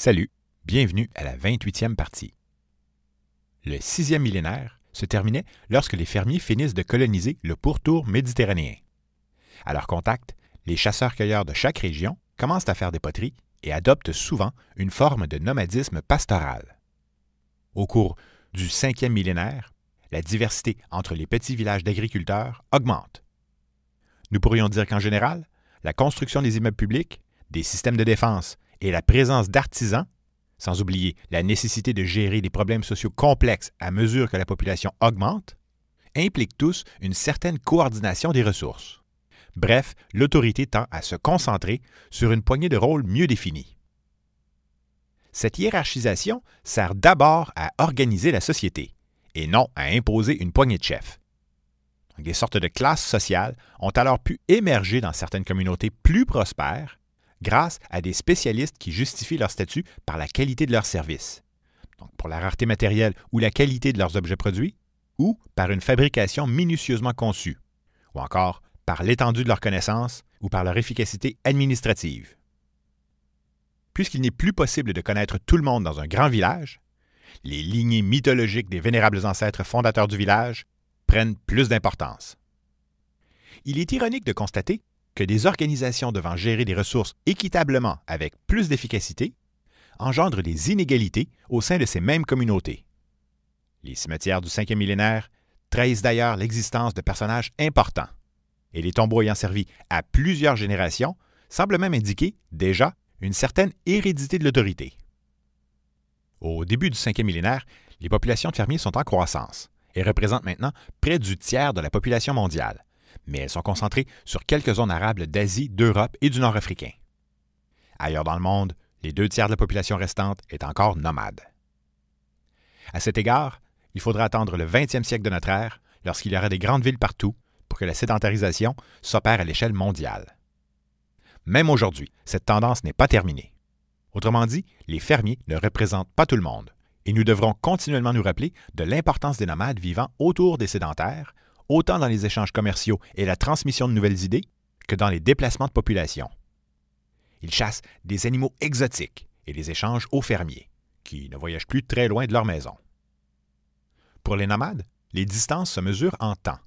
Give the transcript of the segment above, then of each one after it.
Salut, bienvenue à la 28e partie. Le sixième millénaire se terminait lorsque les fermiers finissent de coloniser le pourtour méditerranéen. À leur contact, les chasseurs-cueilleurs de chaque région commencent à faire des poteries et adoptent souvent une forme de nomadisme pastoral. Au cours du cinquième millénaire, la diversité entre les petits villages d'agriculteurs augmente. Nous pourrions dire qu'en général, la construction des immeubles publics, des systèmes de défense, et la présence d'artisans, sans oublier la nécessité de gérer des problèmes sociaux complexes à mesure que la population augmente, impliquent tous une certaine coordination des ressources. Bref, l'autorité tend à se concentrer sur une poignée de rôles mieux définis. Cette hiérarchisation sert d'abord à organiser la société et non à imposer une poignée de chefs. Des sortes de classes sociales ont alors pu émerger dans certaines communautés plus prospères grâce à des spécialistes qui justifient leur statut par la qualité de leurs services, donc pour la rareté matérielle ou la qualité de leurs objets produits, ou par une fabrication minutieusement conçue, ou encore par l'étendue de leurs connaissances ou par leur efficacité administrative. Puisqu'il n'est plus possible de connaître tout le monde dans un grand village, les lignées mythologiques des vénérables ancêtres fondateurs du village prennent plus d'importance. Il est ironique de constater que des organisations devant gérer des ressources équitablement avec plus d'efficacité engendrent des inégalités au sein de ces mêmes communautés. Les cimetières du 5e millénaire trahissent d'ailleurs l'existence de personnages importants, et les tombeaux ayant servi à plusieurs générations semblent même indiquer déjà une certaine hérédité de l'autorité. Au début du 5e millénaire, les populations de fermiers sont en croissance et représentent maintenant près du tiers de la population mondiale, mais elles sont concentrées sur quelques zones arables d'Asie, d'Europe et du Nord africain. Ailleurs dans le monde, les deux tiers de la population restante est encore nomade. À cet égard, il faudra attendre le 20e siècle de notre ère, lorsqu'il y aura des grandes villes partout, pour que la sédentarisation s'opère à l'échelle mondiale. Même aujourd'hui, cette tendance n'est pas terminée. Autrement dit, les fermiers ne représentent pas tout le monde, et nous devrons continuellement nous rappeler de l'importance des nomades vivant autour des sédentaires autant dans les échanges commerciaux et la transmission de nouvelles idées que dans les déplacements de population. Ils chassent des animaux exotiques et les échangent aux fermiers, qui ne voyagent plus très loin de leur maison. Pour les nomades, les distances se mesurent en temps.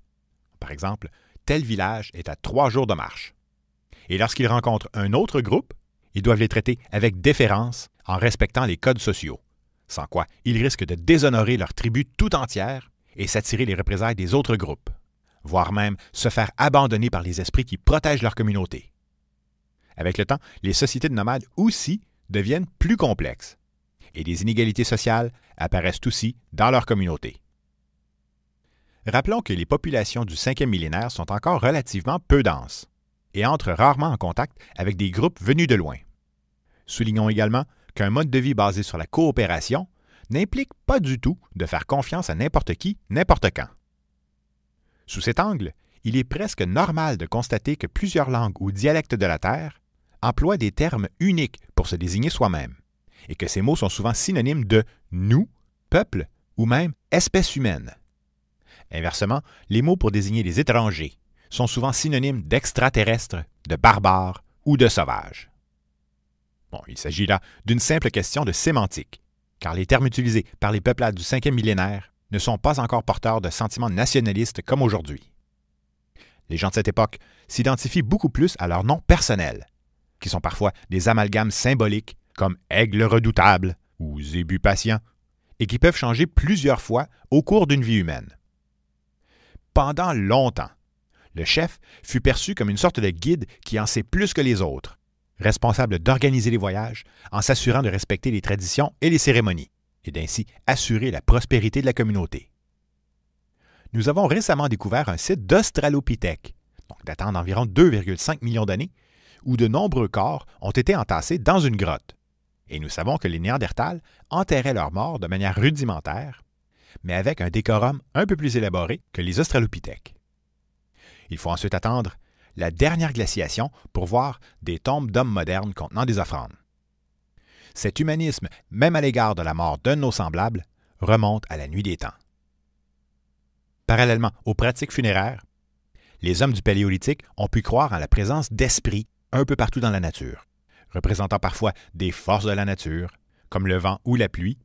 Par exemple, tel village est à trois jours de marche. Et lorsqu'ils rencontrent un autre groupe, ils doivent les traiter avec déférence en respectant les codes sociaux, sans quoi ils risquent de déshonorer leur tribu tout entière et s'attirer les représailles des autres groupes, voire même se faire abandonner par les esprits qui protègent leur communauté. Avec le temps, les sociétés de nomades aussi deviennent plus complexes, et des inégalités sociales apparaissent aussi dans leur communauté. Rappelons que les populations du cinquième millénaire sont encore relativement peu denses et entrent rarement en contact avec des groupes venus de loin. Soulignons également qu'un mode de vie basé sur la coopération n'implique pas du tout de faire confiance à n'importe qui, n'importe quand. Sous cet angle, il est presque normal de constater que plusieurs langues ou dialectes de la Terre emploient des termes uniques pour se désigner soi-même, et que ces mots sont souvent synonymes de nous, peuple ou même espèce humaine. Inversement, les mots pour désigner les étrangers sont souvent synonymes d'extraterrestres, de barbares ou de sauvages. Bon, il s'agit là d'une simple question de sémantique, car les termes utilisés par les peuplades du cinquième millénaire ne sont pas encore porteurs de sentiments nationalistes comme aujourd'hui. Les gens de cette époque s'identifient beaucoup plus à leurs noms personnels, qui sont parfois des amalgames symboliques comme aigle redoutable ou zébu patient, et qui peuvent changer plusieurs fois au cours d'une vie humaine. Pendant longtemps, le chef fut perçu comme une sorte de guide qui en sait plus que les autres, responsable d'organiser les voyages en s'assurant de respecter les traditions et les cérémonies, et d'ainsi assurer la prospérité de la communauté. Nous avons récemment découvert un site d'Australopithèque, donc datant d'environ 2,5 millions d'années, où de nombreux corps ont été entassés dans une grotte. Et nous savons que les Néandertals enterraient leurs morts de manière rudimentaire, mais avec un décorum un peu plus élaboré que les Australopithèques. Il faut ensuite attendre la dernière glaciation pour voir des tombes d'hommes modernes contenant des offrandes. Cet humanisme, même à l'égard de la mort d'un de nos semblables, remonte à la nuit des temps. Parallèlement aux pratiques funéraires, les hommes du Paléolithique ont pu croire en la présence d'esprits un peu partout dans la nature, représentant parfois des forces de la nature, comme le vent ou la pluie,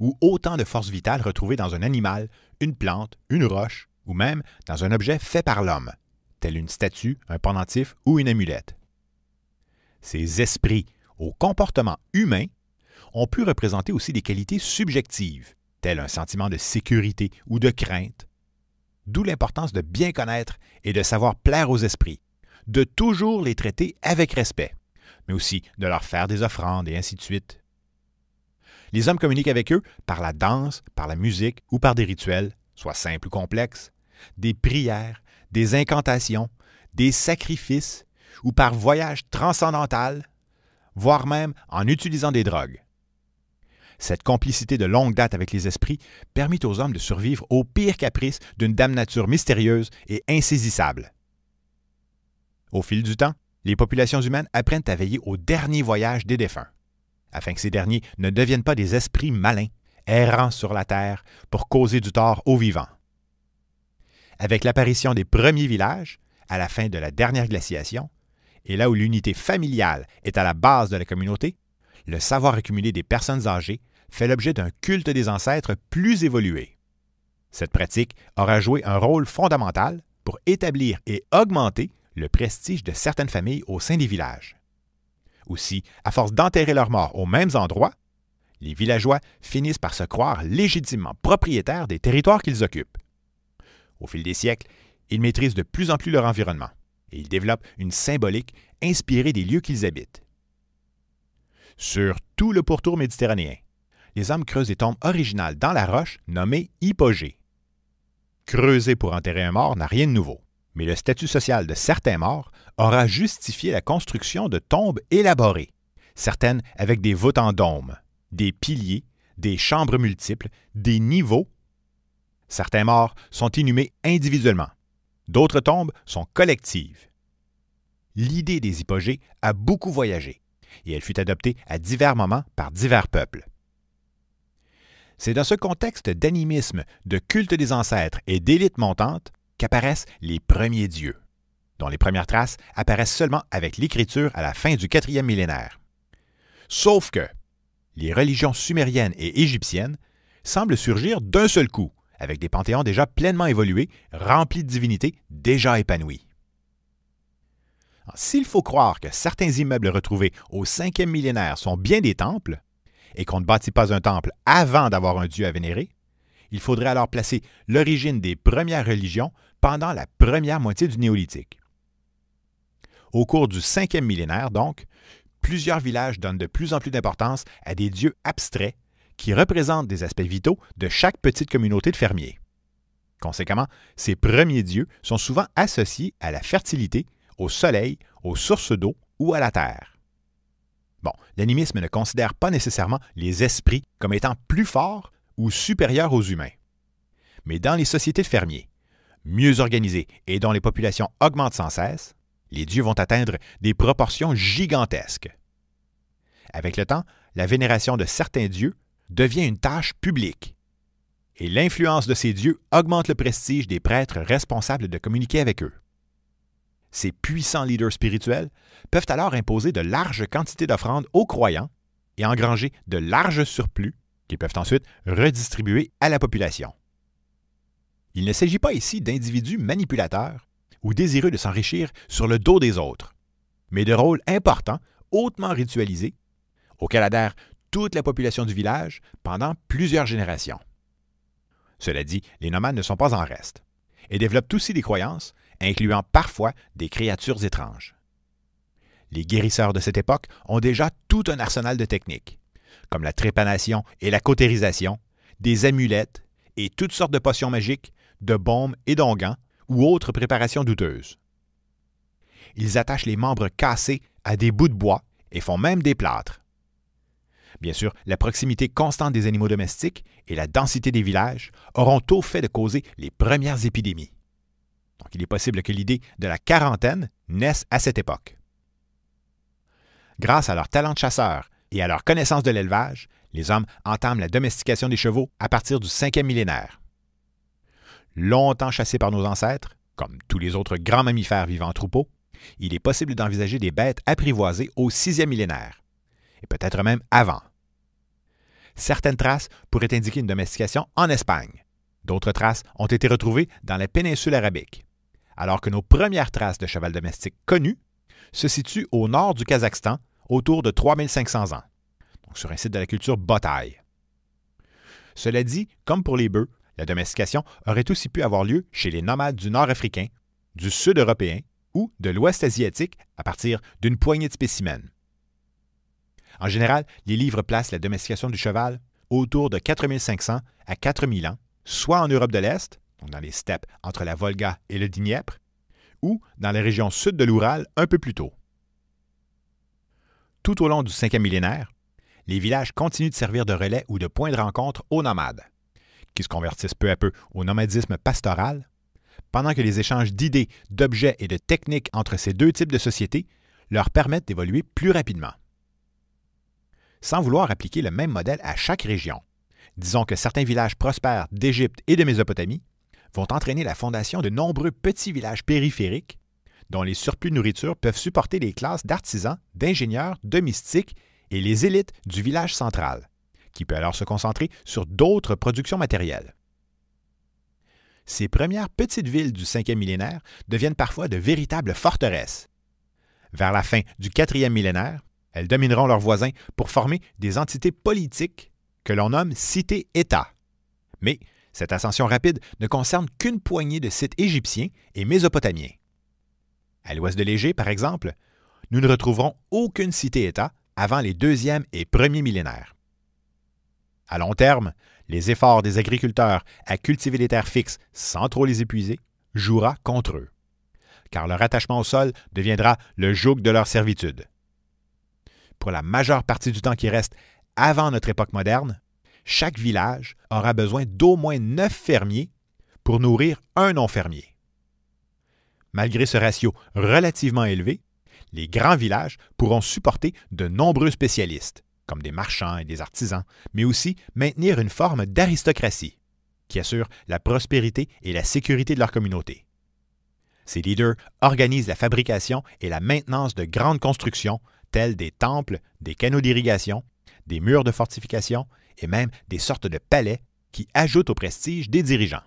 ou autant de forces vitales retrouvées dans un animal, une plante, une roche, ou même dans un objet fait par l'homme, telle une statue, un pendentif ou une amulette. Ces esprits au comportement humain ont pu représenter aussi des qualités subjectives, telles un sentiment de sécurité ou de crainte. D'où l'importance de bien connaître et de savoir plaire aux esprits, de toujours les traiter avec respect, mais aussi de leur faire des offrandes et ainsi de suite. Les hommes communiquent avec eux par la danse, par la musique ou par des rituels, soit simples ou complexes, des prières, des incantations, des sacrifices ou par voyage transcendantal, voire même en utilisant des drogues. Cette complicité de longue date avec les esprits permit aux hommes de survivre aux pires caprices d'une dame nature mystérieuse et insaisissable. Au fil du temps, les populations humaines apprennent à veiller au dernier voyage des défunts, afin que ces derniers ne deviennent pas des esprits malins, errants sur la terre pour causer du tort aux vivants avec l'apparition des premiers villages, à la fin de la dernière glaciation, et là où l'unité familiale est à la base de la communauté, le savoir accumulé des personnes âgées fait l'objet d'un culte des ancêtres plus évolué. Cette pratique aura joué un rôle fondamental pour établir et augmenter le prestige de certaines familles au sein des villages. Aussi, à force d'enterrer leurs morts aux mêmes endroits, les villageois finissent par se croire légitimement propriétaires des territoires qu'ils occupent. Au fil des siècles, ils maîtrisent de plus en plus leur environnement et ils développent une symbolique inspirée des lieux qu'ils habitent. Sur tout le pourtour méditerranéen, les hommes creusent des tombes originales dans la roche nommées hypogées. Creuser pour enterrer un mort n'a rien de nouveau, mais le statut social de certains morts aura justifié la construction de tombes élaborées, certaines avec des voûtes en dôme, des piliers, des chambres multiples, des niveaux Certains morts sont inhumés individuellement. D'autres tombes sont collectives. L'idée des hypogées a beaucoup voyagé et elle fut adoptée à divers moments par divers peuples. C'est dans ce contexte d'animisme, de culte des ancêtres et d'élite montante qu'apparaissent les premiers dieux, dont les premières traces apparaissent seulement avec l'écriture à la fin du quatrième millénaire. Sauf que les religions sumériennes et égyptiennes semblent surgir d'un seul coup, avec des panthéons déjà pleinement évolués, remplis de divinités déjà épanouies. S'il faut croire que certains immeubles retrouvés au 5e millénaire sont bien des temples, et qu'on ne bâtit pas un temple avant d'avoir un dieu à vénérer, il faudrait alors placer l'origine des premières religions pendant la première moitié du néolithique. Au cours du 5e millénaire, donc, plusieurs villages donnent de plus en plus d'importance à des dieux abstraits qui représentent des aspects vitaux de chaque petite communauté de fermiers. Conséquemment, ces premiers dieux sont souvent associés à la fertilité, au soleil, aux sources d'eau ou à la terre. Bon, l'animisme ne considère pas nécessairement les esprits comme étant plus forts ou supérieurs aux humains. Mais dans les sociétés de fermiers, mieux organisées et dont les populations augmentent sans cesse, les dieux vont atteindre des proportions gigantesques. Avec le temps, la vénération de certains dieux devient une tâche publique. Et l'influence de ces dieux augmente le prestige des prêtres responsables de communiquer avec eux. Ces puissants leaders spirituels peuvent alors imposer de larges quantités d'offrandes aux croyants et engranger de larges surplus qu'ils peuvent ensuite redistribuer à la population. Il ne s'agit pas ici d'individus manipulateurs ou désireux de s'enrichir sur le dos des autres, mais de rôles importants, hautement ritualisés, auxquels adhèrent toute la population du village pendant plusieurs générations. Cela dit, les nomades ne sont pas en reste et développent aussi des croyances, incluant parfois des créatures étranges. Les guérisseurs de cette époque ont déjà tout un arsenal de techniques, comme la trépanation et la cautérisation, des amulettes et toutes sortes de potions magiques, de bombes et d'ongans ou autres préparations douteuses. Ils attachent les membres cassés à des bouts de bois et font même des plâtres. Bien sûr, la proximité constante des animaux domestiques et la densité des villages auront tôt fait de causer les premières épidémies. Donc il est possible que l'idée de la quarantaine naisse à cette époque. Grâce à leur talent de chasseur et à leur connaissance de l'élevage, les hommes entament la domestication des chevaux à partir du 5e millénaire. Longtemps chassés par nos ancêtres, comme tous les autres grands mammifères vivant en troupeau, il est possible d'envisager des bêtes apprivoisées au 6e millénaire, et peut-être même avant. Certaines traces pourraient indiquer une domestication en Espagne. D'autres traces ont été retrouvées dans la péninsule arabique, alors que nos premières traces de cheval domestique connues se situent au nord du Kazakhstan, autour de 3500 ans, sur un site de la culture bataille. Cela dit, comme pour les bœufs, la domestication aurait aussi pu avoir lieu chez les nomades du nord africain, du sud européen ou de l'ouest asiatique à partir d'une poignée de spécimens. En général, les livres placent la domestication du cheval autour de 4500 à 4000 ans, soit en Europe de l'Est, dans les steppes entre la Volga et le Dniepr, ou dans les régions sud de l'Oural un peu plus tôt. Tout au long du cinquième millénaire, les villages continuent de servir de relais ou de points de rencontre aux nomades, qui se convertissent peu à peu au nomadisme pastoral, pendant que les échanges d'idées, d'objets et de techniques entre ces deux types de sociétés leur permettent d'évoluer plus rapidement sans vouloir appliquer le même modèle à chaque région. Disons que certains villages prospères d'Égypte et de Mésopotamie vont entraîner la fondation de nombreux petits villages périphériques dont les surplus de nourriture peuvent supporter les classes d'artisans, d'ingénieurs, de mystiques et les élites du village central, qui peut alors se concentrer sur d'autres productions matérielles. Ces premières petites villes du 5e millénaire deviennent parfois de véritables forteresses. Vers la fin du 4e millénaire, elles domineront leurs voisins pour former des entités politiques que l'on nomme cités état Mais cette ascension rapide ne concerne qu'une poignée de sites égyptiens et mésopotamiens. À l'ouest de l'Égypte, par exemple, nous ne retrouverons aucune cité-État avant les deuxième et premiers millénaires. À long terme, les efforts des agriculteurs à cultiver les terres fixes sans trop les épuiser jouera contre eux, car leur attachement au sol deviendra le joug de leur servitude pour la majeure partie du temps qui reste avant notre époque moderne, chaque village aura besoin d'au moins neuf fermiers pour nourrir un non-fermier. Malgré ce ratio relativement élevé, les grands villages pourront supporter de nombreux spécialistes, comme des marchands et des artisans, mais aussi maintenir une forme d'aristocratie qui assure la prospérité et la sécurité de leur communauté. Ces leaders organisent la fabrication et la maintenance de grandes constructions tels des temples, des canaux d'irrigation, des murs de fortification et même des sortes de palais qui ajoutent au prestige des dirigeants.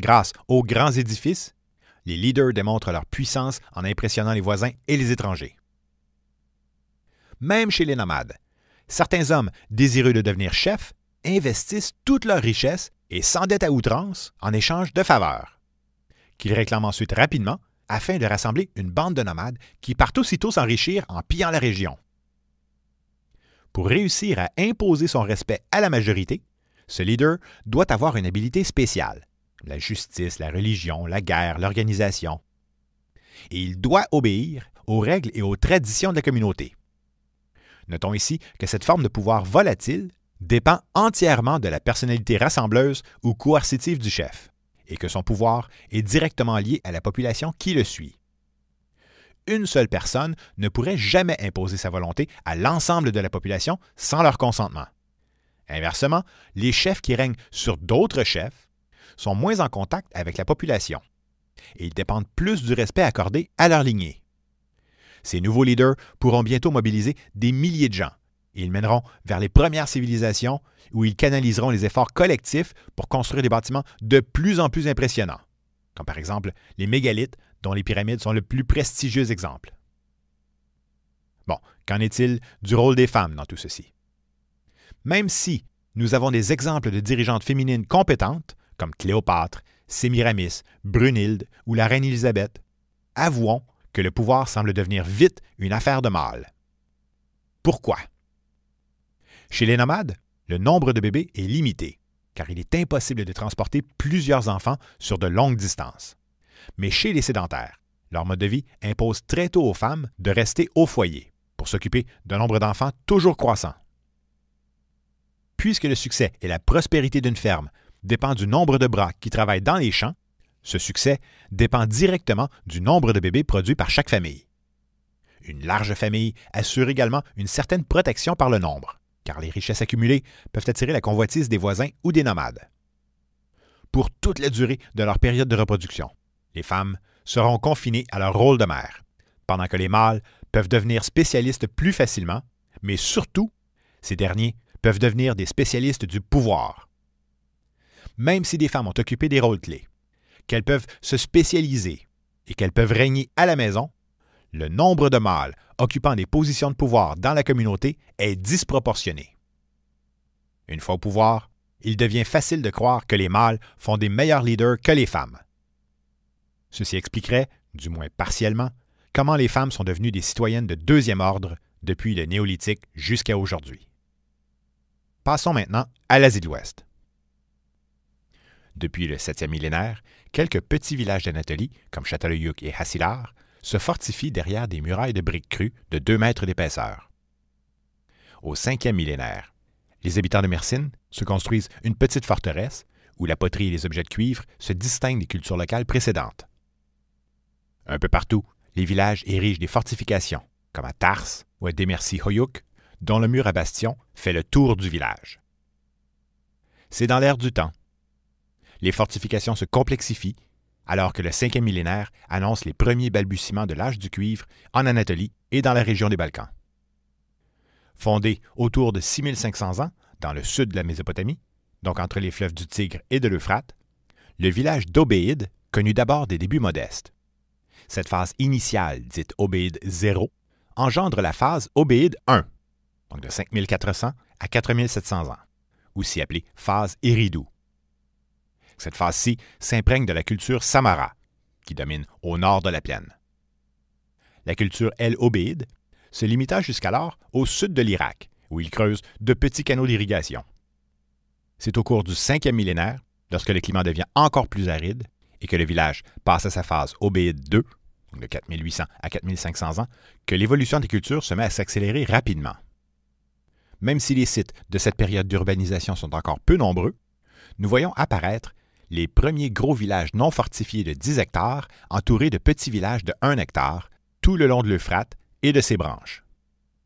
Grâce aux grands édifices, les leaders démontrent leur puissance en impressionnant les voisins et les étrangers. Même chez les nomades, certains hommes désireux de devenir chefs investissent toutes leurs richesses et s'endettent à outrance en échange de faveurs, qu'ils réclament ensuite rapidement afin de rassembler une bande de nomades qui partent aussitôt s'enrichir en pillant la région. Pour réussir à imposer son respect à la majorité, ce leader doit avoir une habilité spéciale, la justice, la religion, la guerre, l'organisation. Et il doit obéir aux règles et aux traditions de la communauté. Notons ici que cette forme de pouvoir volatile dépend entièrement de la personnalité rassembleuse ou coercitive du chef et que son pouvoir est directement lié à la population qui le suit. Une seule personne ne pourrait jamais imposer sa volonté à l'ensemble de la population sans leur consentement. Inversement, les chefs qui règnent sur d'autres chefs sont moins en contact avec la population et ils dépendent plus du respect accordé à leur lignée. Ces nouveaux leaders pourront bientôt mobiliser des milliers de gens ils mèneront vers les premières civilisations où ils canaliseront les efforts collectifs pour construire des bâtiments de plus en plus impressionnants, comme par exemple les mégalithes dont les pyramides sont le plus prestigieux exemple. Bon, qu'en est-il du rôle des femmes dans tout ceci? Même si nous avons des exemples de dirigeantes féminines compétentes, comme Cléopâtre, Sémiramis, Brunhilde ou la reine Élisabeth, avouons que le pouvoir semble devenir vite une affaire de mâle. Pourquoi? Chez les nomades, le nombre de bébés est limité, car il est impossible de transporter plusieurs enfants sur de longues distances. Mais chez les sédentaires, leur mode de vie impose très tôt aux femmes de rester au foyer pour s'occuper d'un nombre d'enfants toujours croissant. Puisque le succès et la prospérité d'une ferme dépend du nombre de bras qui travaillent dans les champs, ce succès dépend directement du nombre de bébés produits par chaque famille. Une large famille assure également une certaine protection par le nombre car les richesses accumulées peuvent attirer la convoitise des voisins ou des nomades. Pour toute la durée de leur période de reproduction, les femmes seront confinées à leur rôle de mère, pendant que les mâles peuvent devenir spécialistes plus facilement, mais surtout, ces derniers peuvent devenir des spécialistes du pouvoir. Même si des femmes ont occupé des rôles clés, qu'elles peuvent se spécialiser et qu'elles peuvent régner à la maison, le nombre de mâles occupant des positions de pouvoir dans la communauté est disproportionné. Une fois au pouvoir, il devient facile de croire que les mâles font des meilleurs leaders que les femmes. Ceci expliquerait, du moins partiellement, comment les femmes sont devenues des citoyennes de deuxième ordre depuis le néolithique jusqu'à aujourd'hui. Passons maintenant à l'Asie de l'Ouest. Depuis le 7e millénaire, quelques petits villages d'Anatolie, comme Châtelleyuk et Hassilar, se fortifient derrière des murailles de briques crues de 2 mètres d'épaisseur. Au 5e millénaire, les habitants de Mersin se construisent une petite forteresse où la poterie et les objets de cuivre se distinguent des cultures locales précédentes. Un peu partout, les villages érigent des fortifications, comme à Tars ou à Demercy-Hoyuk, dont le mur à bastion fait le tour du village. C'est dans l'air du temps. Les fortifications se complexifient alors que le cinquième millénaire annonce les premiers balbutiements de l'âge du cuivre en Anatolie et dans la région des Balkans. Fondé autour de 6500 ans, dans le sud de la Mésopotamie, donc entre les fleuves du Tigre et de l'Euphrate, le village d'Obéide connut d'abord des débuts modestes. Cette phase initiale, dite Obéide 0, engendre la phase Obéide 1, donc de 5400 à 4700 ans, aussi appelée phase Iridou, cette phase-ci, s'imprègne de la culture Samara, qui domine au nord de la plaine. La culture El-Obéide se limita jusqu'alors au sud de l'Irak, où il creuse de petits canaux d'irrigation. C'est au cours du cinquième millénaire, lorsque le climat devient encore plus aride et que le village passe à sa phase Obéide 2, de 4800 à 4500 ans, que l'évolution des cultures se met à s'accélérer rapidement. Même si les sites de cette période d'urbanisation sont encore peu nombreux, nous voyons apparaître les premiers gros villages non fortifiés de 10 hectares, entourés de petits villages de 1 hectare, tout le long de l'Euphrate et de ses branches,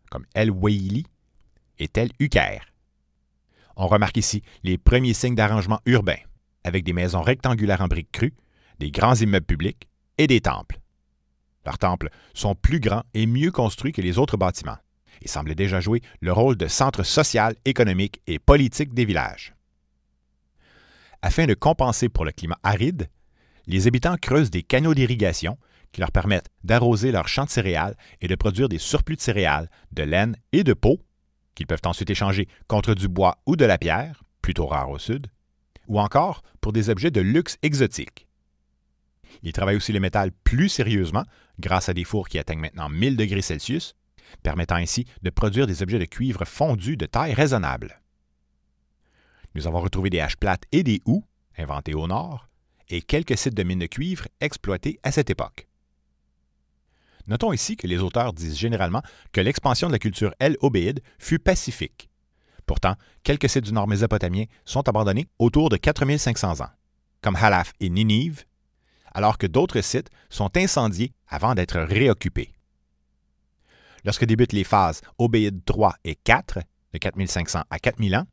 comme El Weili et El Uker. On remarque ici les premiers signes d'arrangement urbain, avec des maisons rectangulaires en briques crues, des grands immeubles publics et des temples. Leurs temples sont plus grands et mieux construits que les autres bâtiments et semblent déjà jouer le rôle de centre social, économique et politique des villages. Afin de compenser pour le climat aride, les habitants creusent des canaux d'irrigation qui leur permettent d'arroser leurs champs de céréales et de produire des surplus de céréales, de laine et de peau, qu'ils peuvent ensuite échanger contre du bois ou de la pierre, plutôt rare au sud, ou encore pour des objets de luxe exotiques. Ils travaillent aussi le métal plus sérieusement grâce à des fours qui atteignent maintenant 1000 degrés Celsius, permettant ainsi de produire des objets de cuivre fondu de taille raisonnable. Nous avons retrouvé des haches plates et des houes, inventées au nord, et quelques sites de mines de cuivre exploités à cette époque. Notons ici que les auteurs disent généralement que l'expansion de la culture El-Obéide fut pacifique. Pourtant, quelques sites du nord mésopotamien sont abandonnés autour de 4500 ans, comme Halaf et Ninive, alors que d'autres sites sont incendiés avant d'être réoccupés. Lorsque débutent les phases Obéide 3 et 4, de 4500 à 4000 ans,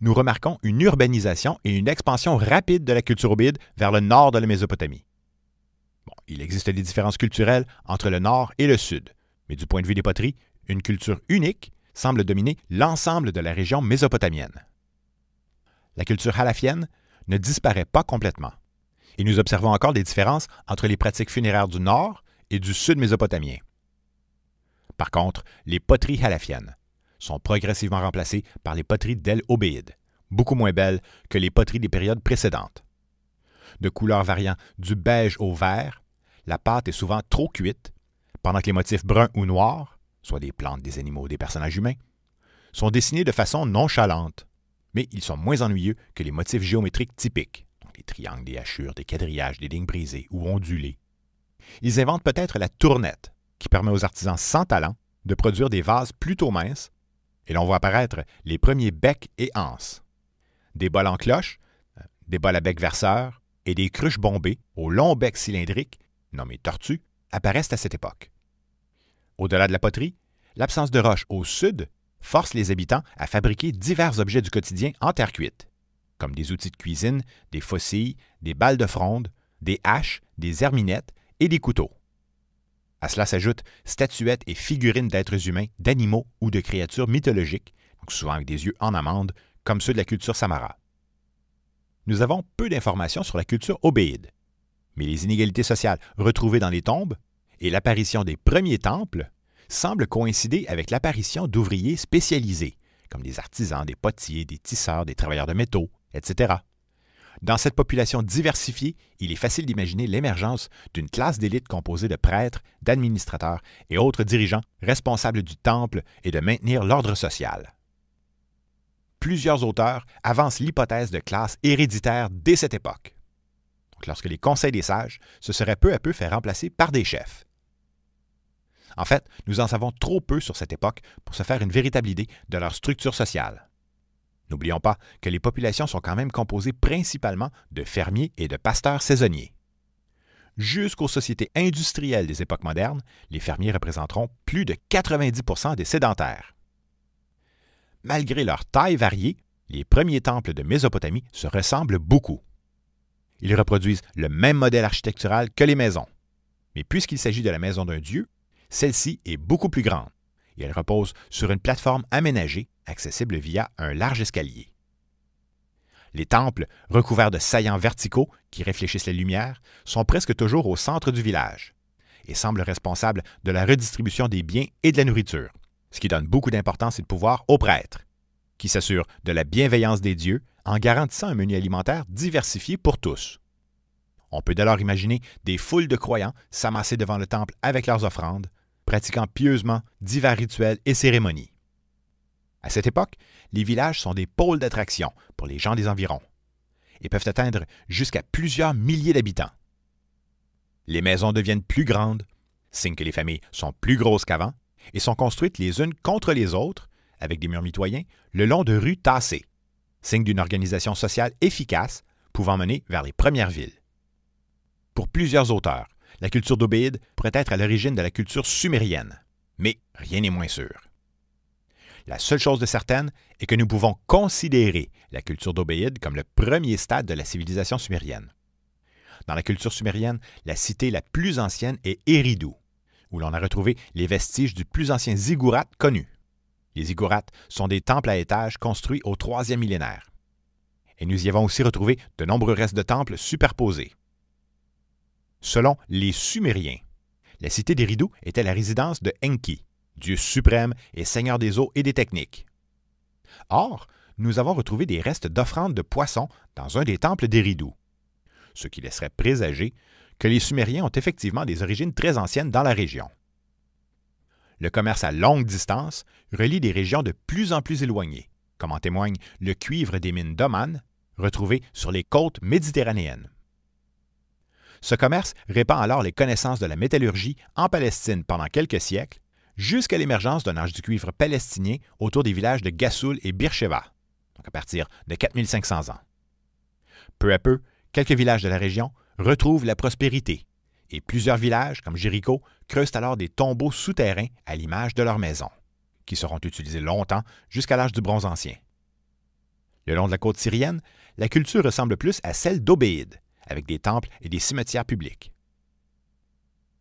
nous remarquons une urbanisation et une expansion rapide de la culture obide vers le nord de la Mésopotamie. il existe des différences culturelles entre le nord et le sud, mais du point de vue des poteries, une culture unique semble dominer l'ensemble de la région mésopotamienne. La culture halafienne ne disparaît pas complètement, et nous observons encore des différences entre les pratiques funéraires du nord et du sud mésopotamien. Par contre, les poteries halafiennes sont progressivement remplacées par les poteries d'El Obeid, beaucoup moins belles que les poteries des périodes précédentes. De couleurs variant du beige au vert, la pâte est souvent trop cuite, pendant que les motifs bruns ou noirs, soit des plantes, des animaux, ou des personnages humains, sont dessinés de façon nonchalante, mais ils sont moins ennuyeux que les motifs géométriques typiques, donc les triangles, des hachures, des quadrillages, des lignes brisées ou ondulées. Ils inventent peut-être la tournette, qui permet aux artisans sans talent de produire des vases plutôt minces et l'on voit apparaître les premiers becs et anses. Des bols en cloche, des bols à bec verseur et des cruches bombées au long bec cylindrique, nommés tortues, apparaissent à cette époque. Au-delà de la poterie, l'absence de roches au sud force les habitants à fabriquer divers objets du quotidien en terre cuite, comme des outils de cuisine, des fossiles, des balles de fronde, des haches, des herminettes et des couteaux. À cela s'ajoutent statuettes et figurines d'êtres humains, d'animaux ou de créatures mythologiques, souvent avec des yeux en amande, comme ceux de la culture samara. Nous avons peu d'informations sur la culture obéide, mais les inégalités sociales retrouvées dans les tombes et l'apparition des premiers temples semblent coïncider avec l'apparition d'ouvriers spécialisés, comme des artisans, des potiers, des tisseurs, des travailleurs de métaux, etc. Dans cette population diversifiée, il est facile d'imaginer l'émergence d'une classe d'élite composée de prêtres, d'administrateurs et autres dirigeants responsables du temple et de maintenir l'ordre social. Plusieurs auteurs avancent l'hypothèse de classe héréditaire dès cette époque. lorsque les conseils des sages se seraient peu à peu fait remplacer par des chefs. En fait, nous en savons trop peu sur cette époque pour se faire une véritable idée de leur structure sociale. N'oublions pas que les populations sont quand même composées principalement de fermiers et de pasteurs saisonniers. Jusqu'aux sociétés industrielles des époques modernes, les fermiers représenteront plus de 90 des sédentaires. Malgré leur taille variée, les premiers temples de Mésopotamie se ressemblent beaucoup. Ils reproduisent le même modèle architectural que les maisons. Mais puisqu'il s'agit de la maison d'un dieu, celle-ci est beaucoup plus grande elle repose sur une plateforme aménagée, accessible via un large escalier. Les temples, recouverts de saillants verticaux qui réfléchissent la lumière, sont presque toujours au centre du village et semblent responsables de la redistribution des biens et de la nourriture, ce qui donne beaucoup d'importance et de pouvoir aux prêtres, qui s'assurent de la bienveillance des dieux en garantissant un menu alimentaire diversifié pour tous. On peut d'alors imaginer des foules de croyants s'amasser devant le temple avec leurs offrandes, pratiquant pieusement divers rituels et cérémonies. À cette époque, les villages sont des pôles d'attraction pour les gens des environs et peuvent atteindre jusqu'à plusieurs milliers d'habitants. Les maisons deviennent plus grandes, signe que les familles sont plus grosses qu'avant, et sont construites les unes contre les autres, avec des murs mitoyens, le long de rues tassées, signe d'une organisation sociale efficace pouvant mener vers les premières villes. Pour plusieurs auteurs, la culture d'Obéide pourrait être à l'origine de la culture sumérienne. Mais rien n'est moins sûr. La seule chose de certaine est que nous pouvons considérer la culture d'Obéide comme le premier stade de la civilisation sumérienne. Dans la culture sumérienne, la cité la plus ancienne est Eridu, où l'on a retrouvé les vestiges du plus ancien ziggurat connu. Les ziggourats sont des temples à étages construits au troisième millénaire. Et nous y avons aussi retrouvé de nombreux restes de temples superposés. Selon les Sumériens, la cité des rideaux était la résidence de Enki, dieu suprême et seigneur des eaux et des techniques. Or, nous avons retrouvé des restes d'offrandes de poissons dans un des temples des ce qui laisserait présager que les Sumériens ont effectivement des origines très anciennes dans la région. Le commerce à longue distance relie des régions de plus en plus éloignées, comme en témoigne le cuivre des mines d'Oman, retrouvé sur les côtes méditerranéennes. Ce commerce répand alors les connaissances de la métallurgie en Palestine pendant quelques siècles, jusqu'à l'émergence d'un âge du cuivre palestinien autour des villages de Gassoul et Bircheva, donc à partir de 4500 ans. Peu à peu, quelques villages de la région retrouvent la prospérité, et plusieurs villages, comme Jéricho, creusent alors des tombeaux souterrains à l'image de leurs maisons, qui seront utilisés longtemps jusqu'à l'âge du bronze ancien. Le long de la côte syrienne, la culture ressemble plus à celle d'Obéide, avec des temples et des cimetières publics.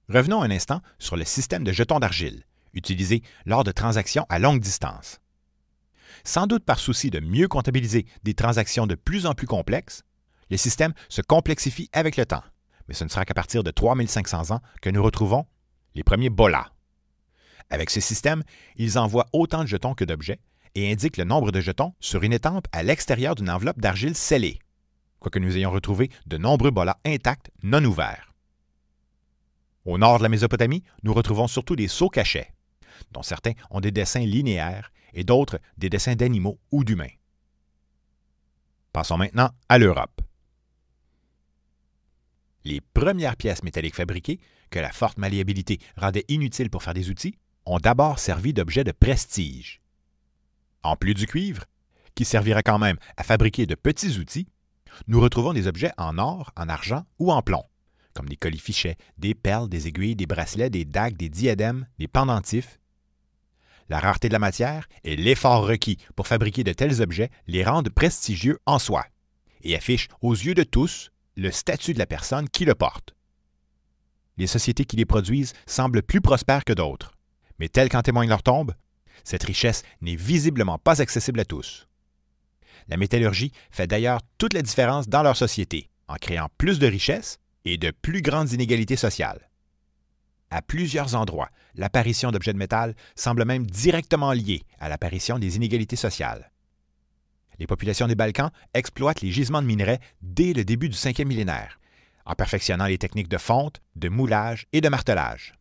Revenons un instant sur le système de jetons d'argile, utilisé lors de transactions à longue distance. Sans doute par souci de mieux comptabiliser des transactions de plus en plus complexes, le système se complexifie avec le temps, mais ce ne sera qu'à partir de 3500 ans que nous retrouvons les premiers bolas. Avec ce système, ils envoient autant de jetons que d'objets et indiquent le nombre de jetons sur une étampe à l'extérieur d'une enveloppe d'argile scellée quoique nous ayons retrouvé de nombreux bolas intacts non ouverts. Au nord de la Mésopotamie, nous retrouvons surtout des sauts cachets, dont certains ont des dessins linéaires et d'autres des dessins d'animaux ou d'humains. Passons maintenant à l'Europe. Les premières pièces métalliques fabriquées, que la forte malléabilité rendait inutiles pour faire des outils, ont d'abord servi d'objets de prestige. En plus du cuivre, qui servira quand même à fabriquer de petits outils, nous retrouvons des objets en or, en argent ou en plomb, comme des colifichets, des perles, des aiguilles, des bracelets, des dagues, des diadèmes, des pendentifs. La rareté de la matière et l'effort requis pour fabriquer de tels objets les rendent prestigieux en soi et affichent aux yeux de tous le statut de la personne qui le porte. Les sociétés qui les produisent semblent plus prospères que d'autres, mais telles qu'en témoignent leur tombe, cette richesse n'est visiblement pas accessible à tous. La métallurgie fait d'ailleurs toute la différence dans leur société, en créant plus de richesses et de plus grandes inégalités sociales. À plusieurs endroits, l'apparition d'objets de métal semble même directement liée à l'apparition des inégalités sociales. Les populations des Balkans exploitent les gisements de minerais dès le début du 5e millénaire, en perfectionnant les techniques de fonte, de moulage et de martelage.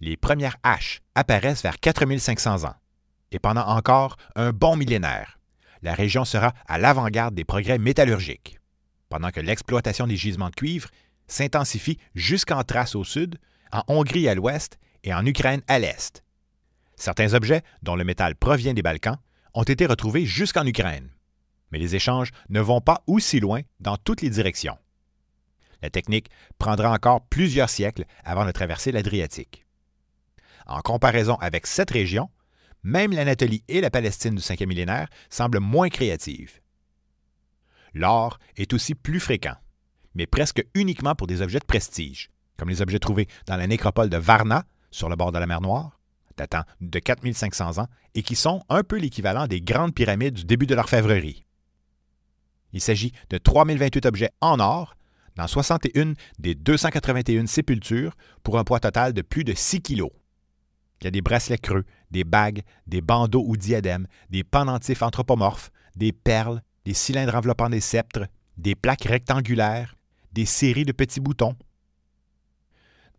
Les premières haches apparaissent vers 4500 ans, et pendant encore un bon millénaire, la région sera à l'avant-garde des progrès métallurgiques, pendant que l'exploitation des gisements de cuivre s'intensifie jusqu'en Thrace au sud, en Hongrie à l'ouest et en Ukraine à l'est. Certains objets, dont le métal provient des Balkans, ont été retrouvés jusqu'en Ukraine. Mais les échanges ne vont pas aussi loin dans toutes les directions. La technique prendra encore plusieurs siècles avant de traverser l'Adriatique. En comparaison avec cette région, même l'Anatolie et la Palestine du 5e millénaire semblent moins créatives. L'or est aussi plus fréquent, mais presque uniquement pour des objets de prestige, comme les objets trouvés dans la nécropole de Varna, sur le bord de la mer Noire, datant de 4500 ans, et qui sont un peu l'équivalent des grandes pyramides du début de l'orfèvrerie. Il s'agit de 3028 objets en or, dans 61 des 281 sépultures, pour un poids total de plus de 6 kilos. Il y a des bracelets creux, des bagues, des bandeaux ou diadèmes, des pendentifs anthropomorphes, des perles, des cylindres enveloppant des sceptres, des plaques rectangulaires, des séries de petits boutons.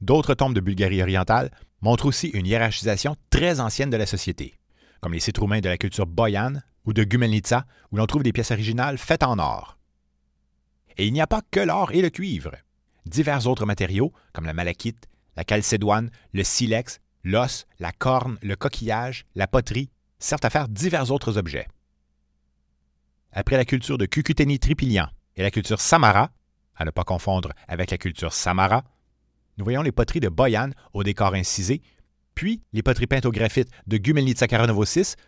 D'autres tombes de Bulgarie orientale montrent aussi une hiérarchisation très ancienne de la société, comme les sites roumains de la culture boyane ou de Gumelnitsa, où l'on trouve des pièces originales faites en or. Et il n'y a pas que l'or et le cuivre. Divers autres matériaux, comme la malachite, la calcédoine, le silex, l'os, la corne, le coquillage, la poterie servent à faire divers autres objets. Après la culture de cucuteni tripilian et la culture Samara, à ne pas confondre avec la culture Samara, nous voyons les poteries de Boyan au décor incisé, puis les poteries peintes au graphite de Gumelnitsa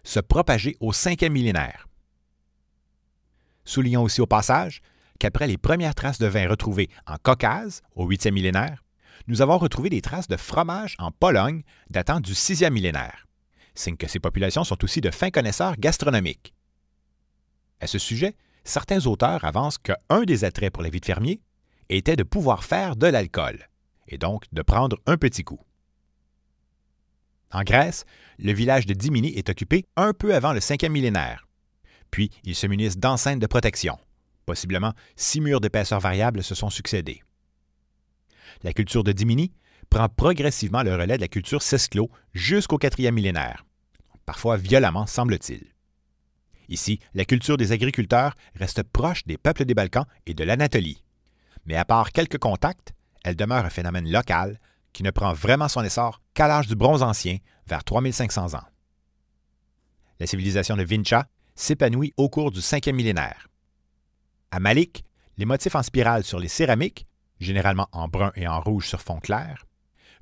se propager au 5e millénaire. Soulignons aussi au passage qu'après les premières traces de vin retrouvées en Caucase au 8e millénaire, nous avons retrouvé des traces de fromage en Pologne datant du 6e millénaire, signe que ces populations sont aussi de fins connaisseurs gastronomiques. À ce sujet, certains auteurs avancent qu'un des attraits pour la vie de fermier était de pouvoir faire de l'alcool, et donc de prendre un petit coup. En Grèce, le village de Dimini est occupé un peu avant le 5e millénaire. Puis, ils se munissent d'enceintes de protection. Possiblement, six murs d'épaisseur variable se sont succédés. La culture de Dimini prend progressivement le relais de la culture Sesclo jusqu'au quatrième millénaire, parfois violemment, semble-t-il. Ici, la culture des agriculteurs reste proche des peuples des Balkans et de l'Anatolie. Mais à part quelques contacts, elle demeure un phénomène local qui ne prend vraiment son essor qu'à l'âge du bronze ancien, vers 3500 ans. La civilisation de Vincha s'épanouit au cours du cinquième millénaire. À Malik, les motifs en spirale sur les céramiques généralement en brun et en rouge sur fond clair,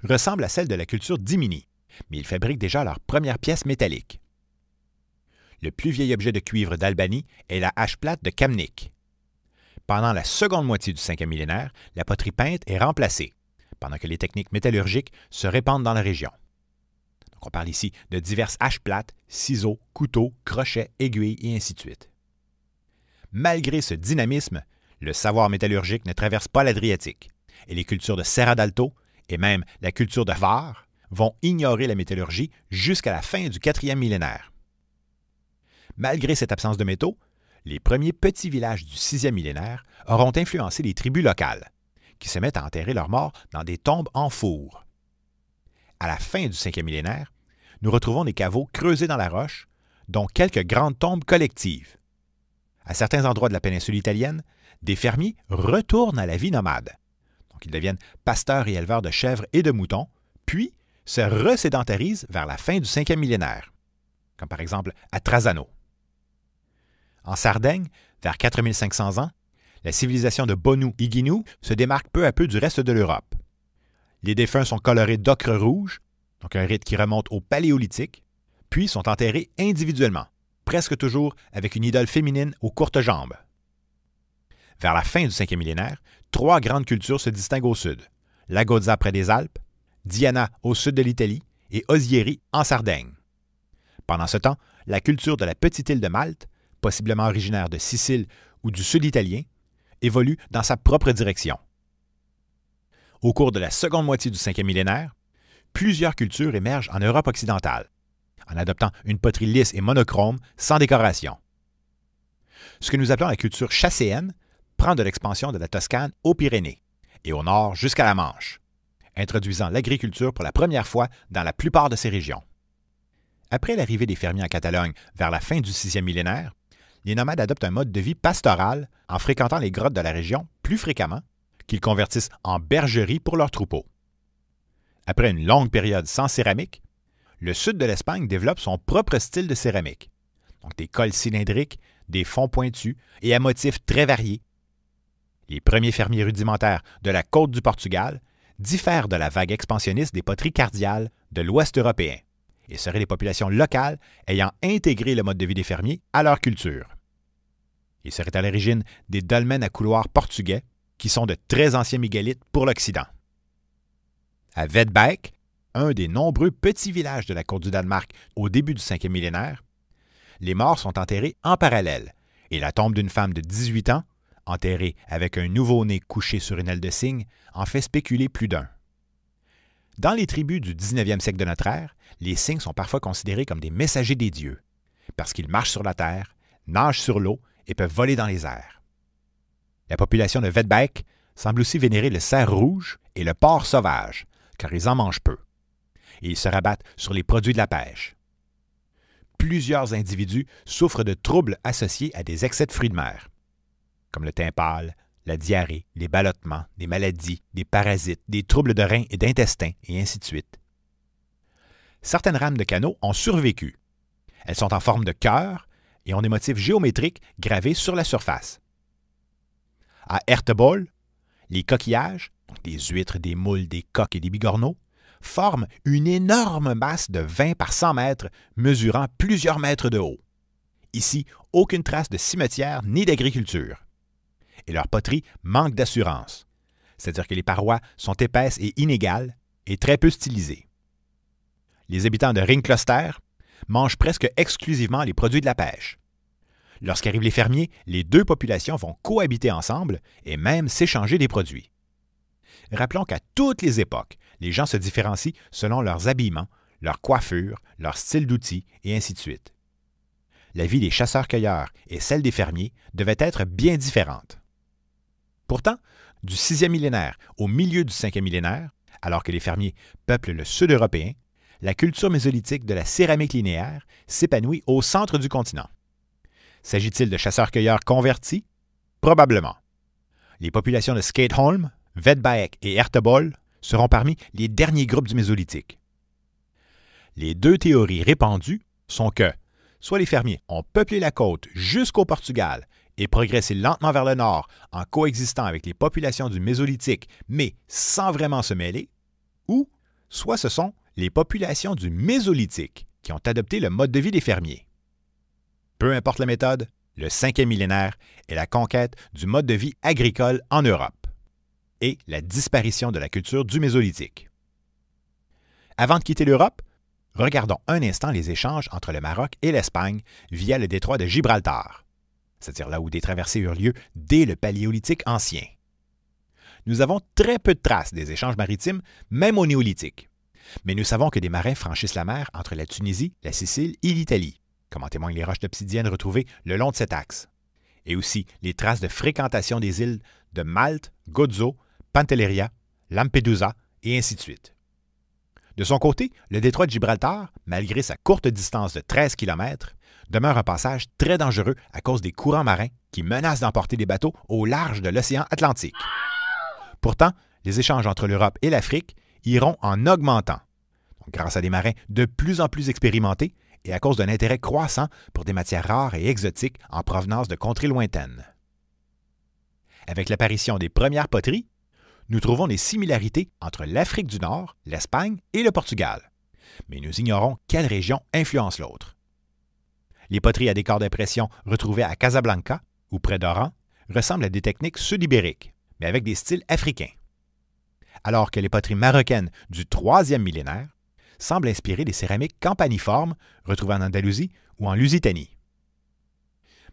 ressemble à celle de la culture d'Imini, mais ils fabriquent déjà leurs premières pièces métalliques. Le plus vieil objet de cuivre d'Albanie est la hache plate de Kamnik. Pendant la seconde moitié du 5e millénaire, la poterie peinte est remplacée, pendant que les techniques métallurgiques se répandent dans la région. on parle ici de diverses haches plates, ciseaux, couteaux, crochets, aiguilles et ainsi de suite. Malgré ce dynamisme, le savoir métallurgique ne traverse pas l'Adriatique et les cultures de Serra d'Alto et même la culture de Var vont ignorer la métallurgie jusqu'à la fin du quatrième millénaire. Malgré cette absence de métaux, les premiers petits villages du sixième millénaire auront influencé les tribus locales, qui se mettent à enterrer leurs morts dans des tombes en four. À la fin du cinquième millénaire, nous retrouvons des caveaux creusés dans la roche, dont quelques grandes tombes collectives. À certains endroits de la péninsule italienne, des fermiers retournent à la vie nomade. Donc, ils deviennent pasteurs et éleveurs de chèvres et de moutons, puis se resédentarisent vers la fin du 5e millénaire, comme par exemple à Trazano. En Sardaigne, vers 4500 ans, la civilisation de Bonu Iginu se démarque peu à peu du reste de l'Europe. Les défunts sont colorés d'ocre rouge, donc un rite qui remonte au paléolithique, puis sont enterrés individuellement, presque toujours avec une idole féminine aux courtes jambes vers la fin du 5e millénaire, trois grandes cultures se distinguent au sud. Lagoza près des Alpes, Diana au sud de l'Italie et Osieri en Sardaigne. Pendant ce temps, la culture de la petite île de Malte, possiblement originaire de Sicile ou du sud italien, évolue dans sa propre direction. Au cours de la seconde moitié du 5e millénaire, plusieurs cultures émergent en Europe occidentale, en adoptant une poterie lisse et monochrome sans décoration. Ce que nous appelons la culture chasséenne prend de l'expansion de la Toscane aux Pyrénées et au nord jusqu'à la Manche, introduisant l'agriculture pour la première fois dans la plupart de ces régions. Après l'arrivée des fermiers en Catalogne vers la fin du sixième millénaire, les nomades adoptent un mode de vie pastoral en fréquentant les grottes de la région plus fréquemment, qu'ils convertissent en bergeries pour leurs troupeaux. Après une longue période sans céramique, le sud de l'Espagne développe son propre style de céramique, donc des cols cylindriques, des fonds pointus et à motifs très variés, les premiers fermiers rudimentaires de la côte du Portugal, diffèrent de la vague expansionniste des poteries cardiales de l'Ouest européen et seraient les populations locales ayant intégré le mode de vie des fermiers à leur culture. Ils seraient à l'origine des dolmens à couloirs portugais, qui sont de très anciens mégalithes pour l'Occident. À Vedbeek, un des nombreux petits villages de la côte du Danemark au début du 5e millénaire, les morts sont enterrés en parallèle et la tombe d'une femme de 18 ans enterré avec un nouveau-né couché sur une aile de cygne, en fait spéculer plus d'un. Dans les tribus du 19e siècle de notre ère, les cygnes sont parfois considérés comme des messagers des dieux, parce qu'ils marchent sur la terre, nagent sur l'eau et peuvent voler dans les airs. La population de Vedbek semble aussi vénérer le cerf rouge et le porc sauvage, car ils en mangent peu. Et ils se rabattent sur les produits de la pêche. Plusieurs individus souffrent de troubles associés à des excès de fruits de mer comme le tympale, la diarrhée, les ballottements, des maladies, des parasites, des troubles de reins et d'intestin, et ainsi de suite. Certaines rames de canaux ont survécu. Elles sont en forme de cœur et ont des motifs géométriques gravés sur la surface. À Ertebol, les coquillages, des huîtres, des moules, des coques et des bigorneaux, forment une énorme masse de 20 par 100 mètres, mesurant plusieurs mètres de haut. Ici, aucune trace de cimetière ni d'agriculture et leur poterie manque d'assurance, c'est-à-dire que les parois sont épaisses et inégales et très peu stylisées. Les habitants de Ringcluster mangent presque exclusivement les produits de la pêche. Lorsqu'arrivent les fermiers, les deux populations vont cohabiter ensemble et même s'échanger des produits. Rappelons qu'à toutes les époques, les gens se différencient selon leurs habillements, leur coiffure, leur style d'outils et ainsi de suite. La vie des chasseurs-cueilleurs et celle des fermiers devait être bien différente. Pourtant, du sixième millénaire au milieu du cinquième millénaire, alors que les fermiers peuplent le sud européen, la culture mésolithique de la céramique linéaire s'épanouit au centre du continent. S'agit-il de chasseurs-cueilleurs convertis? Probablement. Les populations de Skateholm, Vedbaek et Ertebol seront parmi les derniers groupes du Mésolithique. Les deux théories répandues sont que soit les fermiers ont peuplé la côte jusqu'au Portugal et progresser lentement vers le nord en coexistant avec les populations du Mésolithique, mais sans vraiment se mêler, ou soit ce sont les populations du Mésolithique qui ont adopté le mode de vie des fermiers. Peu importe la méthode, le cinquième millénaire est la conquête du mode de vie agricole en Europe et la disparition de la culture du Mésolithique. Avant de quitter l'Europe, regardons un instant les échanges entre le Maroc et l'Espagne via le détroit de Gibraltar c'est-à-dire là où des traversées eurent lieu dès le Paléolithique ancien. Nous avons très peu de traces des échanges maritimes, même au néolithique. Mais nous savons que des marins franchissent la mer entre la Tunisie, la Sicile et l'Italie, comme en témoignent les roches d'obsidienne retrouvées le long de cet axe, et aussi les traces de fréquentation des îles de Malte, Gozo, Pantelleria, Lampedusa, et ainsi de suite. De son côté, le détroit de Gibraltar, malgré sa courte distance de 13 km, demeure un passage très dangereux à cause des courants marins qui menacent d'emporter des bateaux au large de l'océan Atlantique. Pourtant, les échanges entre l'Europe et l'Afrique iront en augmentant, grâce à des marins de plus en plus expérimentés et à cause d'un intérêt croissant pour des matières rares et exotiques en provenance de contrées lointaines. Avec l'apparition des premières poteries, nous trouvons des similarités entre l'Afrique du Nord, l'Espagne et le Portugal. Mais nous ignorons quelle région influence l'autre. Les poteries à décor d'impression retrouvées à Casablanca ou près d'Oran ressemblent à des techniques sud-ibériques, mais avec des styles africains. Alors que les poteries marocaines du troisième millénaire semblent inspirer des céramiques campaniformes retrouvées en Andalousie ou en Lusitanie.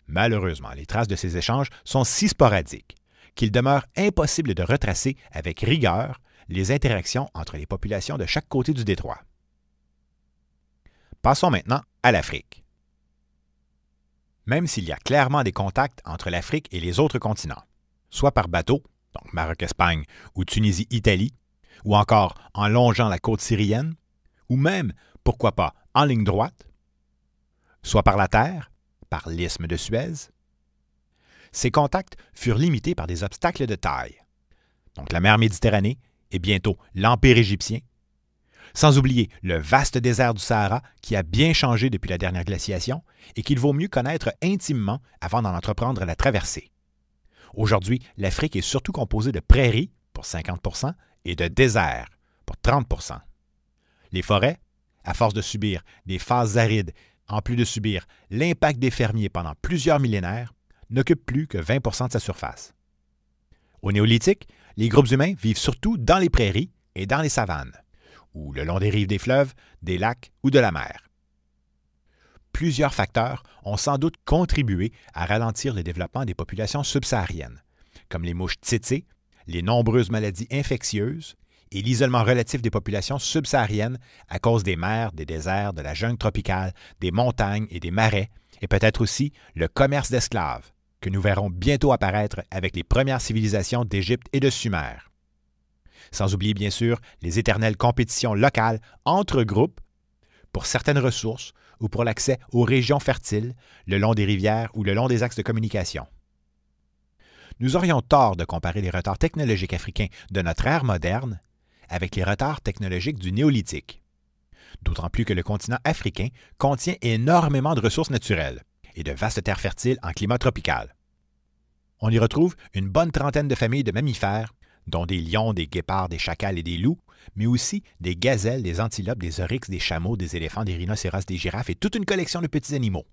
Malheureusement, les traces de ces échanges sont si sporadiques qu'il demeure impossible de retracer avec rigueur les interactions entre les populations de chaque côté du détroit. Passons maintenant à l'Afrique même s'il y a clairement des contacts entre l'Afrique et les autres continents, soit par bateau, donc Maroc-Espagne ou Tunisie-Italie, ou encore en longeant la côte syrienne, ou même, pourquoi pas, en ligne droite, soit par la terre, par l'isthme de Suez. Ces contacts furent limités par des obstacles de taille, donc la mer Méditerranée et bientôt l'Empire égyptien, sans oublier le vaste désert du Sahara qui a bien changé depuis la dernière glaciation et qu'il vaut mieux connaître intimement avant d'en entreprendre la traversée. Aujourd'hui, l'Afrique est surtout composée de prairies pour 50 et de déserts pour 30 Les forêts, à force de subir des phases arides, en plus de subir l'impact des fermiers pendant plusieurs millénaires, n'occupent plus que 20 de sa surface. Au néolithique, les groupes humains vivent surtout dans les prairies et dans les savanes ou le long des rives des fleuves, des lacs ou de la mer. Plusieurs facteurs ont sans doute contribué à ralentir le développement des populations subsahariennes, comme les mouches tsetse, les nombreuses maladies infectieuses et l'isolement relatif des populations subsahariennes à cause des mers, des déserts, de la jungle tropicale, des montagnes et des marais, et peut-être aussi le commerce d'esclaves, que nous verrons bientôt apparaître avec les premières civilisations d'Égypte et de Sumer. Sans oublier bien sûr les éternelles compétitions locales entre groupes pour certaines ressources ou pour l'accès aux régions fertiles, le long des rivières ou le long des axes de communication. Nous aurions tort de comparer les retards technologiques africains de notre ère moderne avec les retards technologiques du néolithique. D'autant plus que le continent africain contient énormément de ressources naturelles et de vastes terres fertiles en climat tropical. On y retrouve une bonne trentaine de familles de mammifères dont des lions, des guépards, des chacals et des loups, mais aussi des gazelles, des antilopes, des oryx, des chameaux, des éléphants, des rhinocéros, des girafes et toute une collection de petits animaux.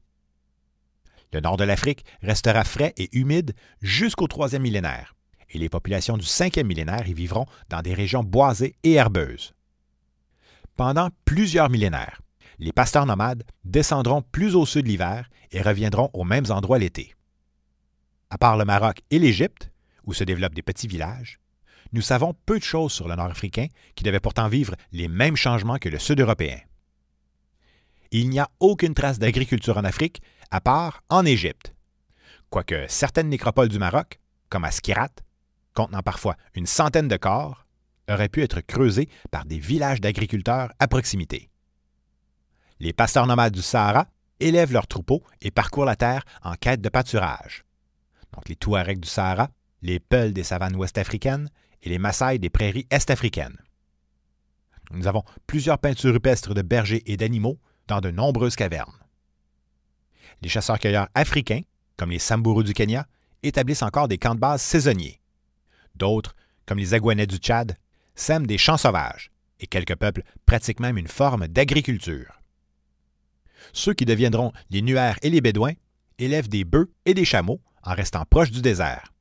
Le nord de l'Afrique restera frais et humide jusqu'au troisième millénaire, et les populations du cinquième millénaire y vivront dans des régions boisées et herbeuses. Pendant plusieurs millénaires, les pasteurs nomades descendront plus au sud l'hiver et reviendront aux mêmes endroits l'été. À part le Maroc et l'Égypte, où se développent des petits villages, nous savons peu de choses sur le Nord-Africain qui devait pourtant vivre les mêmes changements que le Sud-Européen. Il n'y a aucune trace d'agriculture en Afrique, à part en Égypte. Quoique certaines nécropoles du Maroc, comme à Skirat, contenant parfois une centaine de corps, auraient pu être creusées par des villages d'agriculteurs à proximité. Les pasteurs nomades du Sahara élèvent leurs troupeaux et parcourent la terre en quête de pâturage. Donc les Touaregs du Sahara, les Peuls des savanes ouest-africaines et les Maasai des prairies est-africaines. Nous avons plusieurs peintures rupestres de bergers et d'animaux dans de nombreuses cavernes. Les chasseurs-cueilleurs africains, comme les Samburu du Kenya, établissent encore des camps de base saisonniers. D'autres, comme les aguanais du Tchad, sèment des champs sauvages et quelques peuples pratiquent même une forme d'agriculture. Ceux qui deviendront les Nuaires et les Bédouins élèvent des bœufs et des chameaux en restant proches du désert,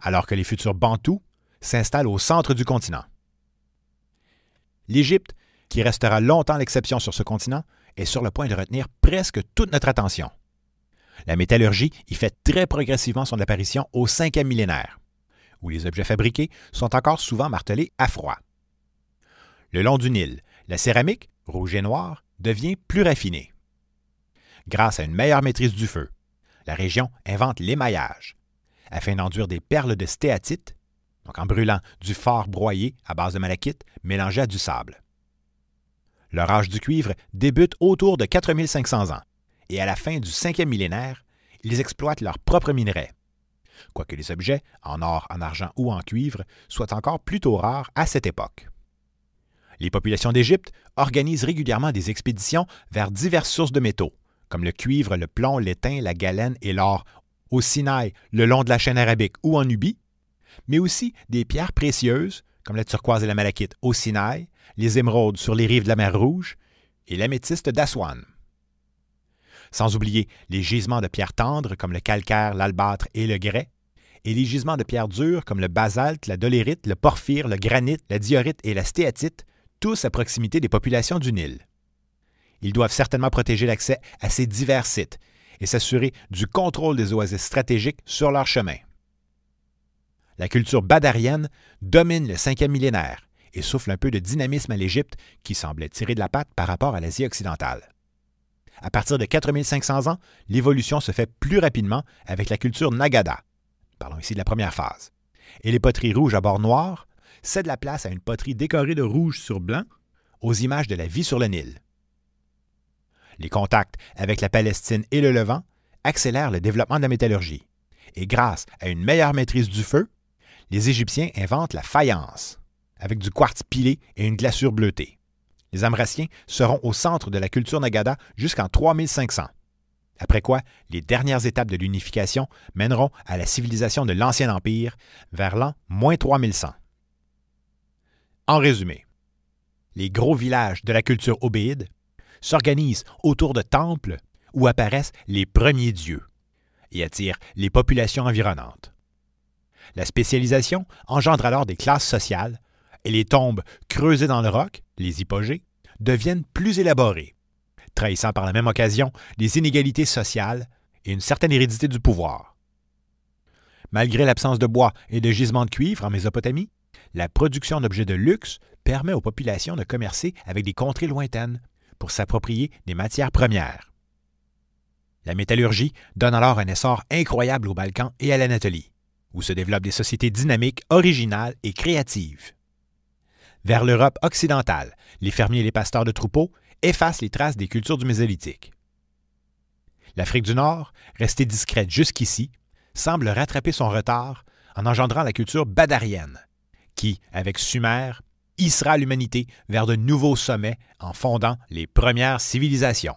alors que les futurs Bantous s'installe au centre du continent. L'Égypte, qui restera longtemps l'exception sur ce continent, est sur le point de retenir presque toute notre attention. La métallurgie y fait très progressivement son apparition au 5e millénaire, où les objets fabriqués sont encore souvent martelés à froid. Le long du Nil, la céramique, rouge et noire, devient plus raffinée. Grâce à une meilleure maîtrise du feu, la région invente l'émaillage, afin d'enduire des perles de stéatite donc en brûlant du phare broyé à base de malachite mélangé à du sable. Leur âge du cuivre débute autour de 4500 ans, et à la fin du 5e millénaire, ils exploitent leurs propres minerais. Quoique les objets, en or, en argent ou en cuivre, soient encore plutôt rares à cette époque. Les populations d'Égypte organisent régulièrement des expéditions vers diverses sources de métaux, comme le cuivre, le plomb, l'étain, la galène et l'or, au Sinaï, le long de la chaîne arabique ou en Nubie, mais aussi des pierres précieuses, comme la turquoise et la malachite au Sinaï, les émeraudes sur les rives de la mer Rouge et l'améthyste d'Aswan. Sans oublier les gisements de pierres tendres comme le calcaire, l'albâtre et le grès, et les gisements de pierres dures comme le basalte, la dolérite, le porphyre, le granit, la diorite et la stéatite, tous à proximité des populations du Nil. Ils doivent certainement protéger l'accès à ces divers sites et s'assurer du contrôle des oasis stratégiques sur leur chemin la culture badarienne domine le cinquième millénaire et souffle un peu de dynamisme à l'Égypte qui semblait tirer de la patte par rapport à l'Asie occidentale. À partir de 4500 ans, l'évolution se fait plus rapidement avec la culture Nagada. Parlons ici de la première phase. Et les poteries rouges à bord noir cèdent la place à une poterie décorée de rouge sur blanc aux images de la vie sur le Nil. Les contacts avec la Palestine et le Levant accélèrent le développement de la métallurgie. Et grâce à une meilleure maîtrise du feu, les Égyptiens inventent la faïence, avec du quartz pilé et une glaçure bleutée. Les Amraciens seront au centre de la culture Nagada jusqu'en 3500. Après quoi, les dernières étapes de l'unification mèneront à la civilisation de l'Ancien Empire vers l'an 3100. En résumé, les gros villages de la culture obéide s'organisent autour de temples où apparaissent les premiers dieux et attirent les populations environnantes. La spécialisation engendre alors des classes sociales et les tombes creusées dans le roc, les hypogées, deviennent plus élaborées, trahissant par la même occasion les inégalités sociales et une certaine hérédité du pouvoir. Malgré l'absence de bois et de gisements de cuivre en Mésopotamie, la production d'objets de luxe permet aux populations de commercer avec des contrées lointaines pour s'approprier des matières premières. La métallurgie donne alors un essor incroyable aux Balkans et à l'Anatolie où se développent des sociétés dynamiques, originales et créatives. Vers l'Europe occidentale, les fermiers et les pasteurs de troupeaux effacent les traces des cultures du Mésolithique. L'Afrique du Nord, restée discrète jusqu'ici, semble rattraper son retard en engendrant la culture badarienne, qui, avec Sumer, hissera l'humanité vers de nouveaux sommets en fondant les premières civilisations.